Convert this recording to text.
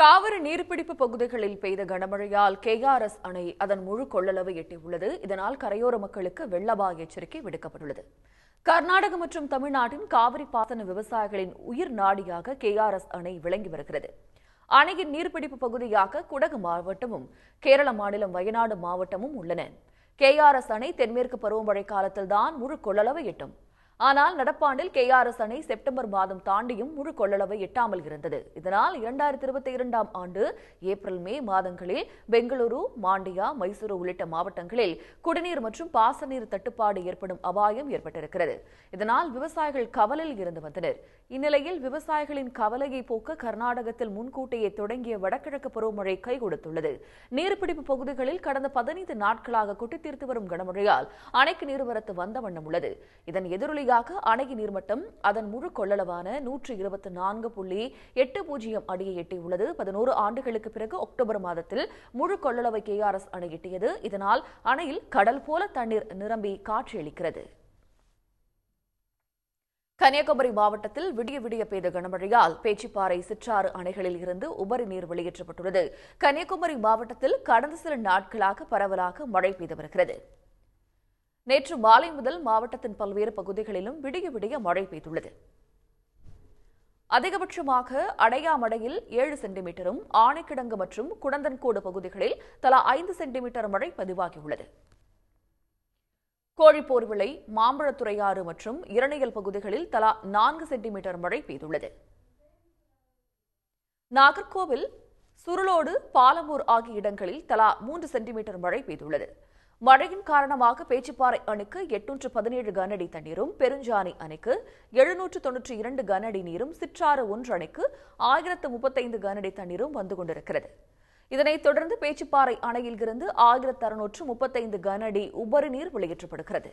காவிரி நீர்பிடிப்பு பகுதிகளில் பெய்த கனமழையால் கேஆர்எஸ் அணை அதன் முழு கொள்ளளவு எட்டியுள்ளது இதனால் கரையோர மக்களுக்கு வெள்ள எச்சரிக்கை விடுக்கப்பட்டுள்ளது கர்நாடக மற்றும் தமிழ்நாட்டின் காவிரி பாசன விவசாயிகளின் உயிர் நாடியாக கேஆர்எஸ் அணை விளங்கி வருகிறது அணையின் நீர்பிடிப்பு பகுதியாக குடகு மாவட்டமும் கேரள மாநிலம் வயநாடு மாவட்டமும் உள்ளன கேஆர்எஸ் அணை தென்மேற்கு பருவமழை காலத்தில்தான் முழு கொள்ளளவை எட்டும் ஆனால் நடப்பாண்டில் கேஆர்எஸ் அணை செப்டம்பர் மாதம் தாண்டியும் முழு கொள்ளளவை எட்டாமல் இருந்தது இதனால் இரண்டாயிரத்தி இருபத்தி இரண்டாம் ஆண்டு ஏப்ரல் மே மாதங்களில் பெங்களூரு மாண்டியா மைசூரு உள்ளிட்ட மாவட்டங்களில் குடிநீர் மற்றும் பாசநீர் தட்டுப்பாடு ஏற்படும் அபாயம் ஏற்பட்டிருக்கிறது இதனால் விவசாயிகள் கவலையில் இருந்து வந்தனர் இந்நிலையில் விவசாயிகளின் கவலையை போக்க கர்நாடகத்தில் முன்கூட்டியே தொடங்கிய வடகிழக்கு பருவமழை கை கொடுத்துள்ளது நீர்பிடிப்பு பகுதிகளில் கடந்த பதினைந்து நாட்களாக குட்டித்தீர்த்து தீர்த்து வரும் கனமழையால் அணைக்கு நீர்வரத்து வந்த வண்ணம் உள்ளது இதன் எதிரொலி வழியாக அணையின் நீர்மட்டம் அதன் முழு கொள்ளளவான நூற்றி இருபத்தி நான்கு புள்ளி எட்டு பூஜ்ஜியம் அடியை எட்டியுள்ளது பதினோரு ஆண்டுகளுக்கு பிறகு அக்டோபர் மாதத்தில் முழு கொள்ளளவை கேஆர்எஸ் அணை எட்டியது இதனால் அணையில் கடல் போல தண்ணீர் நிரம்பி காட்சியளிக்கிறது கன்னியாகுமரி மாவட்டத்தில் விடிய விடிய பெய்த கனமழையால் பேச்சிப்பாறை சிற்றாறு அணைகளில் இருந்து உபரி நீர் வெளியேற்றப்பட்டுள்ளது கன்னியாகுமரி மாவட்டத்தில் கடந்த சில நாட்களாக பரவலாக மழை பெய்து வருகிறது நேற்று மாலை முதல் மாவட்டத்தின் பல்வேறு பகுதிகளிலும் விடிய விடிய மழை பெய்துள்ளது அதிகபட்சமாக அடையாமடையில் ஏழு சென்டிமீட்டரும் ஆணைக்கிடங்கு மற்றும் குடந்தன்கோடு பகுதிகளில் தலா ஐந்து சென்டிமீட்டர் மழை பதிவாகியுள்ளது கோழிப்போர்விளை மாம்பழத்துறையாறு மற்றும் இரணையல் பகுதிகளில் தலா நான்கு சென்டிமீட்டர் மழை பெய்துள்ளது நாகர்கோவில் சுருளோடு பாலமூர் ஆகிய இடங்களில் தலா மூன்று சென்டிமீட்டர் மழை பெய்துள்ளது மழையின் காரணமாக பேச்சுப்பாறை அணுக்கு எட்நூற்று பதினேழு கனஅடி தண்ணீரும் பெருஞ்சாணி அணைக்கு எழுநூற்று தொன்னூற்றி இரண்டு கனஅடி நீரும் சிற்றாறு ஒன்று அணைக்கு ஆயிரத்து முப்பத்தைந்து கனஅடி தண்ணீரும் வந்து கொண்டிருக்கிறது இதனைத் தொடர்ந்து பேச்சுப்பாறை அணையில் இருந்து ஆயிரத்து அறுநூற்று முப்பத்தைந்து கனஅடி உபரி நீர் வெளியேற்றப்படுகிறது